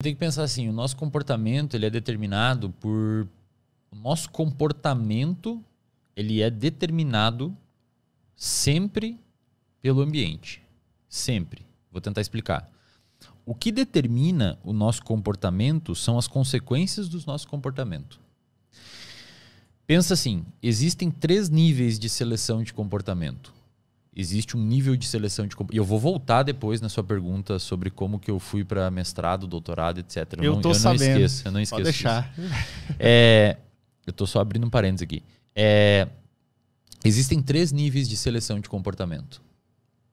Tem que pensar assim, o nosso comportamento ele é determinado por o nosso comportamento ele é determinado sempre pelo ambiente, sempre. Vou tentar explicar. O que determina o nosso comportamento são as consequências do nosso comportamento. Pensa assim, existem três níveis de seleção de comportamento existe um nível de seleção de e eu vou voltar depois na sua pergunta sobre como que eu fui para mestrado, doutorado, etc. Eu, eu não, tô eu sabendo. não esqueço, eu não esqueço. Pode deixar. É, eu estou só abrindo um parênteses aqui. É, existem três níveis de seleção de comportamento.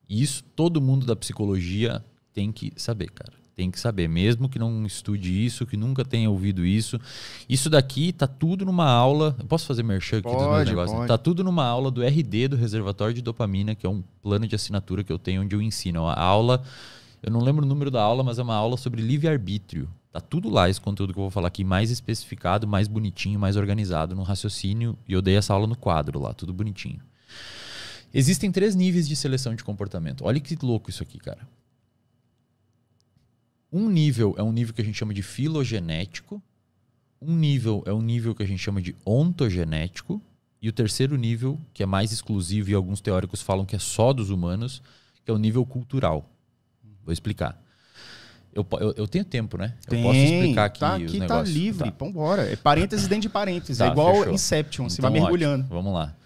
E isso todo mundo da psicologia tem que saber, cara tem que saber, mesmo que não estude isso, que nunca tenha ouvido isso. Isso daqui tá tudo numa aula. Eu posso fazer merchan aqui pode, dos meus Está Pode. Tá tudo numa aula do RD, do Reservatório de Dopamina, que é um plano de assinatura que eu tenho onde eu ensino. A aula, eu não lembro o número da aula, mas é uma aula sobre livre-arbítrio. Tá tudo lá, esse conteúdo que eu vou falar aqui, mais especificado, mais bonitinho, mais organizado, no raciocínio. E eu dei essa aula no quadro lá, tudo bonitinho. Existem três níveis de seleção de comportamento. Olha que louco isso aqui, cara. Um nível é um nível que a gente chama de filogenético, um nível é um nível que a gente chama de ontogenético, e o terceiro nível, que é mais exclusivo e alguns teóricos falam que é só dos humanos, que é o nível cultural. Vou explicar. Eu, eu, eu tenho tempo, né? Tem, eu posso explicar aqui tá, aqui os negócios. Tá livre, tá. vambora. É parênteses dentro de parênteses. É tá, é igual fechou. Inception, você então, vai mergulhando. Ótimo. Vamos lá.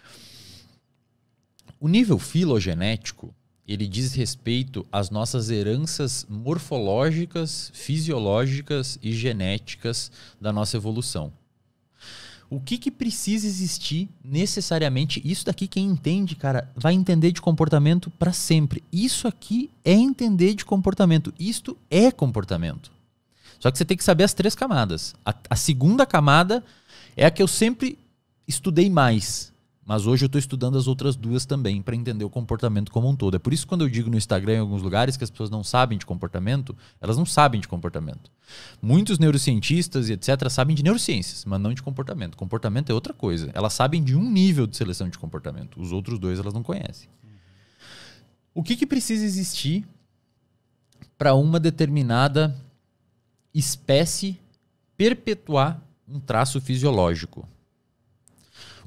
O nível filogenético ele diz respeito às nossas heranças morfológicas, fisiológicas e genéticas da nossa evolução. O que, que precisa existir necessariamente? Isso daqui quem entende, cara, vai entender de comportamento para sempre. Isso aqui é entender de comportamento. Isto é comportamento. Só que você tem que saber as três camadas. A, a segunda camada é a que eu sempre estudei mais, mas hoje eu estou estudando as outras duas também para entender o comportamento como um todo. É por isso que quando eu digo no Instagram em alguns lugares que as pessoas não sabem de comportamento, elas não sabem de comportamento. Muitos neurocientistas e etc. sabem de neurociências, mas não de comportamento. Comportamento é outra coisa. Elas sabem de um nível de seleção de comportamento. Os outros dois elas não conhecem. O que, que precisa existir para uma determinada espécie perpetuar um traço fisiológico?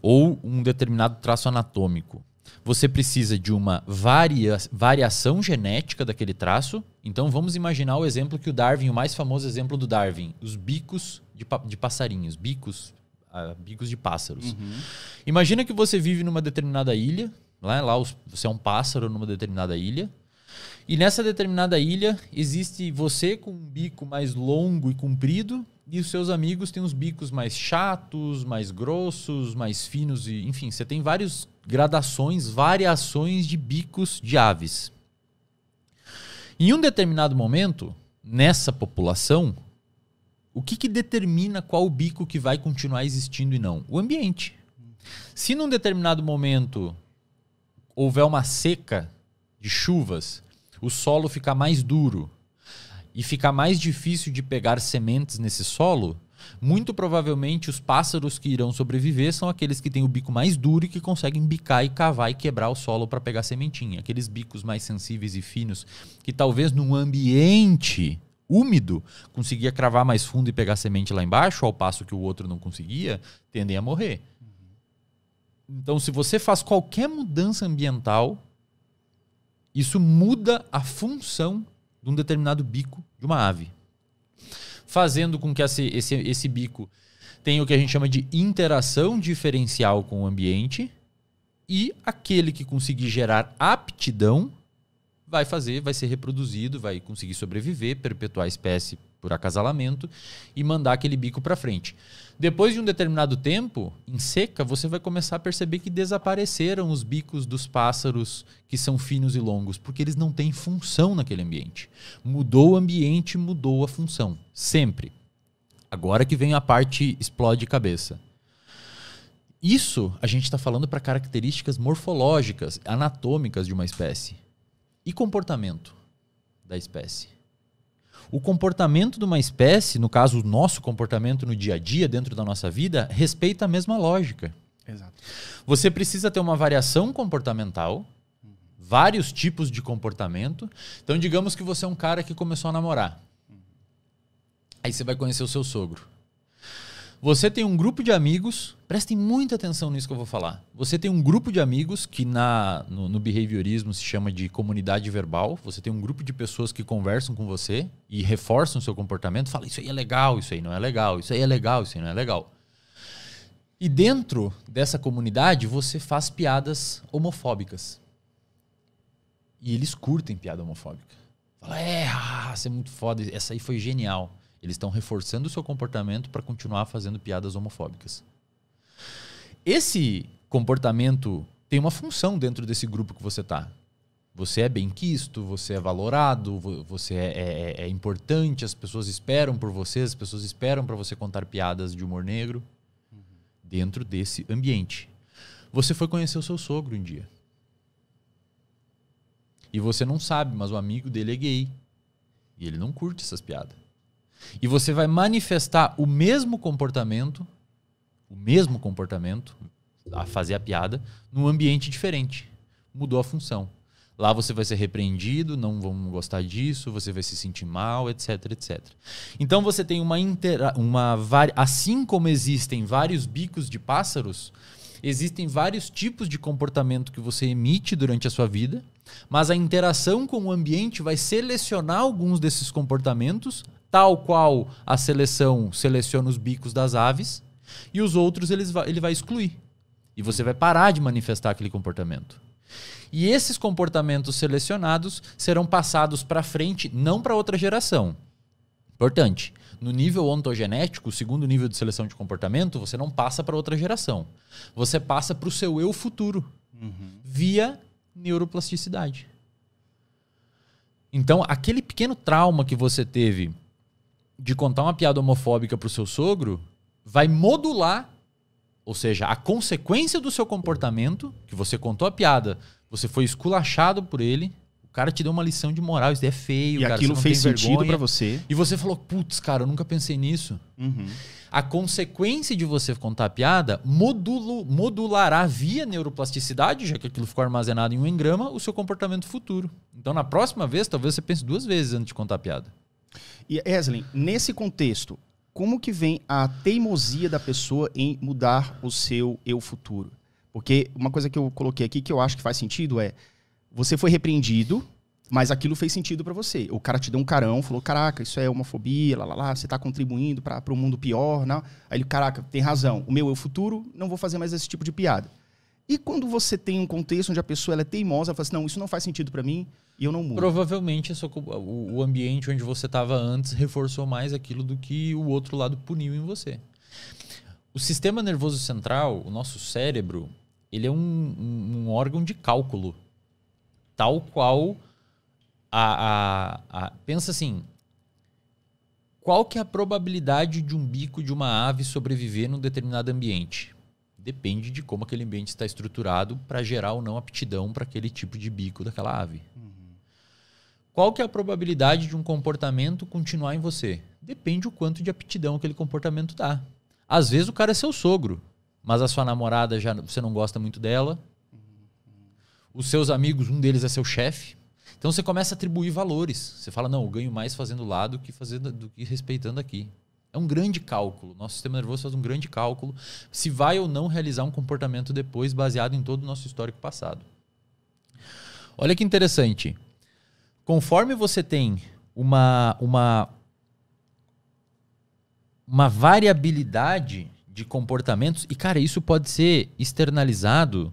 ou um determinado traço anatômico. Você precisa de uma varia variação genética daquele traço. Então vamos imaginar o exemplo que o Darwin, o mais famoso exemplo do Darwin, os bicos de, pa de passarinhos, bicos, uh, bicos de pássaros. Uhum. Imagina que você vive numa determinada ilha, lá, né, lá os, você é um pássaro numa determinada ilha, e nessa determinada ilha existe você com um bico mais longo e comprido e os seus amigos têm uns bicos mais chatos, mais grossos, mais finos e, enfim, você tem várias gradações, variações de bicos de aves. Em um determinado momento, nessa população, o que, que determina qual bico que vai continuar existindo e não? O ambiente. Se num determinado momento houver uma seca de chuvas, o solo ficar mais duro, e ficar mais difícil de pegar sementes nesse solo, muito provavelmente os pássaros que irão sobreviver são aqueles que têm o bico mais duro e que conseguem bicar e cavar e quebrar o solo para pegar sementinha. Aqueles bicos mais sensíveis e finos que talvez num ambiente úmido conseguia cravar mais fundo e pegar semente lá embaixo, ao passo que o outro não conseguia, tendem a morrer. Então, se você faz qualquer mudança ambiental, isso muda a função de um determinado bico de uma ave, fazendo com que esse, esse, esse bico tenha o que a gente chama de interação diferencial com o ambiente e aquele que conseguir gerar aptidão vai fazer, vai ser reproduzido, vai conseguir sobreviver, perpetuar a espécie por acasalamento e mandar aquele bico para frente. Depois de um determinado tempo, em seca, você vai começar a perceber que desapareceram os bicos dos pássaros que são finos e longos, porque eles não têm função naquele ambiente. Mudou o ambiente, mudou a função, sempre. Agora que vem a parte explode cabeça. Isso a gente está falando para características morfológicas, anatômicas de uma espécie. E comportamento da espécie? O comportamento de uma espécie, no caso, o nosso comportamento no dia a dia, dentro da nossa vida, respeita a mesma lógica. Exato. Você precisa ter uma variação comportamental, vários tipos de comportamento. Então, digamos que você é um cara que começou a namorar. Aí você vai conhecer o seu sogro. Você tem um grupo de amigos, prestem muita atenção nisso que eu vou falar. Você tem um grupo de amigos que na, no, no behaviorismo se chama de comunidade verbal. Você tem um grupo de pessoas que conversam com você e reforçam o seu comportamento, fala isso aí é legal, isso aí não é legal, isso aí é legal, isso aí não é legal. E dentro dessa comunidade você faz piadas homofóbicas. E eles curtem piada homofóbica. Fala, é, ah, você é muito foda, essa aí foi genial. Eles estão reforçando o seu comportamento para continuar fazendo piadas homofóbicas. Esse comportamento tem uma função dentro desse grupo que você está. Você é bem quisto, você é valorado, você é, é, é, é, importante, as pessoas esperam por você, as pessoas esperam para você contar piadas de humor negro uhum. dentro desse ambiente. Você foi conhecer o seu sogro um dia. E você não sabe, mas o amigo dele é gay. E ele não curte essas piadas. E você vai manifestar o mesmo comportamento, o mesmo comportamento, a fazer a piada, num ambiente diferente. Mudou a função. Lá você vai ser repreendido, não vão gostar disso, você vai se sentir mal, etc, etc. Então você tem uma intera uma assim como existem vários bicos de pássaros, existem vários tipos de comportamento que você emite durante a sua vida, mas a interação com o ambiente vai selecionar alguns desses comportamentos tal qual a seleção seleciona os bicos das aves, e os outros eles ele vai excluir. E você vai parar de manifestar aquele comportamento. E esses comportamentos selecionados serão passados para frente, não para outra geração. Importante. No nível ontogenético, segundo nível de seleção de comportamento, você não passa para outra geração. Você passa para o seu eu futuro, uhum. via neuroplasticidade. Então, aquele pequeno trauma que você teve de contar uma piada homofóbica pro seu sogro vai modular, ou seja, a consequência do seu comportamento, que você contou a piada, você foi esculachado por ele, o cara te deu uma lição de moral, isso é feio, e cara, aquilo fez sentido para você. E você falou, putz, cara, eu nunca pensei nisso. Uhum. A consequência de você contar a piada modulo, modulará via neuroplasticidade, já que aquilo ficou armazenado em um engrama, o seu comportamento futuro. Então, na próxima vez, talvez você pense duas vezes antes de contar a piada. E, Eslin, nesse contexto, como que vem a teimosia da pessoa em mudar o seu eu futuro? Porque uma coisa que eu coloquei aqui que eu acho que faz sentido é você foi repreendido, mas aquilo fez sentido para você. O cara te deu um carão, falou: "Caraca, isso é homofobia, lá lá lá, você tá contribuindo para um mundo pior", não? Né? Aí ele: "Caraca, tem razão. O meu eu futuro não vou fazer mais esse tipo de piada". E quando você tem um contexto onde a pessoa é teimosa, ela fala assim, não, isso não faz sentido para mim e eu não mudo. Provavelmente o ambiente onde você estava antes reforçou mais aquilo do que o outro lado puniu em você. O sistema nervoso central, o nosso cérebro, ele é um, um, um órgão de cálculo. Tal qual a, a, a... Pensa assim, qual que é a probabilidade de um bico de uma ave sobreviver num determinado ambiente? depende de como aquele ambiente está estruturado para gerar ou não aptidão para aquele tipo de bico daquela ave. Uhum. Qual que é a probabilidade de um comportamento continuar em você? Depende o quanto de aptidão aquele comportamento dá. Às vezes o cara é seu sogro, mas a sua namorada já você não gosta muito dela. Uhum. Os seus amigos, um deles é seu chefe. Então você começa a atribuir valores. Você fala, não, eu ganho mais fazendo lado que fazendo, do que respeitando aqui. É um grande cálculo. Nosso sistema nervoso faz um grande cálculo se vai ou não realizar um comportamento depois baseado em todo o nosso histórico passado. Olha que interessante. Conforme você tem uma, uma, uma variabilidade de comportamentos, e cara, isso pode ser externalizado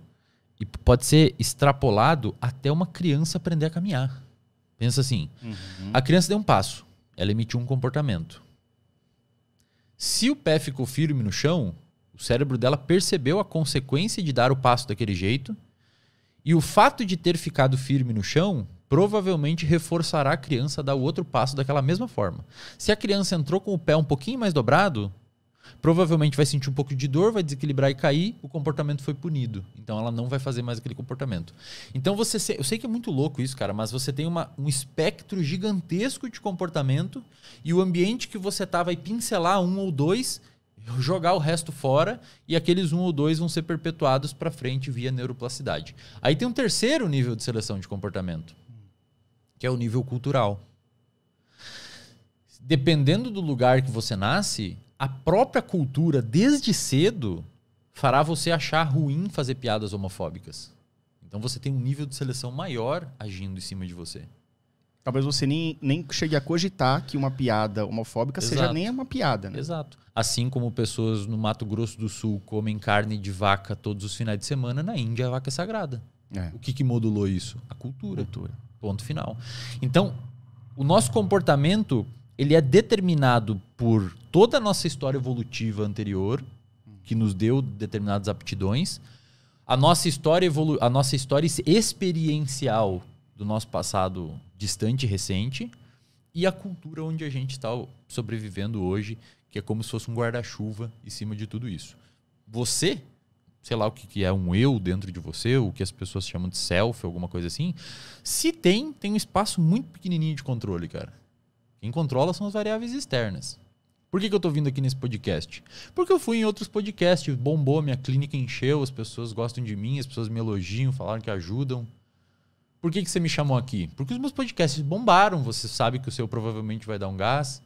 e pode ser extrapolado até uma criança aprender a caminhar. Pensa assim: uhum. a criança deu um passo, ela emitiu um comportamento se o pé ficou firme no chão, o cérebro dela percebeu a consequência de dar o passo daquele jeito, e o fato de ter ficado firme no chão provavelmente reforçará a criança a dar o outro passo daquela mesma forma. Se a criança entrou com o pé um pouquinho mais dobrado, Provavelmente vai sentir um pouco de dor, vai desequilibrar e cair, o comportamento foi punido. Então ela não vai fazer mais aquele comportamento. Então você, se... eu sei que é muito louco isso, cara, mas você tem uma, um espectro gigantesco de comportamento e o ambiente que você tá vai pincelar um ou dois, jogar o resto fora e aqueles um ou dois vão ser perpetuados para frente via neuroplasticidade. Aí tem um terceiro nível de seleção de comportamento, que é o nível cultural dependendo do lugar que você nasce, a própria cultura, desde cedo, fará você achar ruim fazer piadas homofóbicas. Então você tem um nível de seleção maior agindo em cima de você. Talvez você nem, nem chegue a cogitar que uma piada homofóbica Exato. seja nem uma piada, né? Exato. Assim como pessoas no Mato Grosso do Sul comem carne de vaca todos os finais de semana, na Índia a vaca é sagrada. É. O que, que modulou isso? A cultura. cultura. Ponto final. Então, o nosso comportamento ele é determinado por toda a nossa história evolutiva anterior, que nos deu determinadas aptidões, a nossa história evolu a nossa história experiencial do nosso passado distante recente e a cultura onde a gente está sobrevivendo hoje, que é como se fosse um guarda-chuva em cima de tudo isso. Você, sei lá o que, que é um eu dentro de você, o que as pessoas chamam de self, alguma coisa assim, se tem, tem um espaço muito pequenininho de controle, cara. Quem controla são as variáveis externas. Por que, que eu estou vindo aqui nesse podcast? Porque eu fui em outros podcasts, bombou, minha clínica encheu, as pessoas gostam de mim, as pessoas me elogiam, falaram que ajudam. Por que, que você me chamou aqui? Porque os meus podcasts bombaram, você sabe que o seu provavelmente vai dar um gás.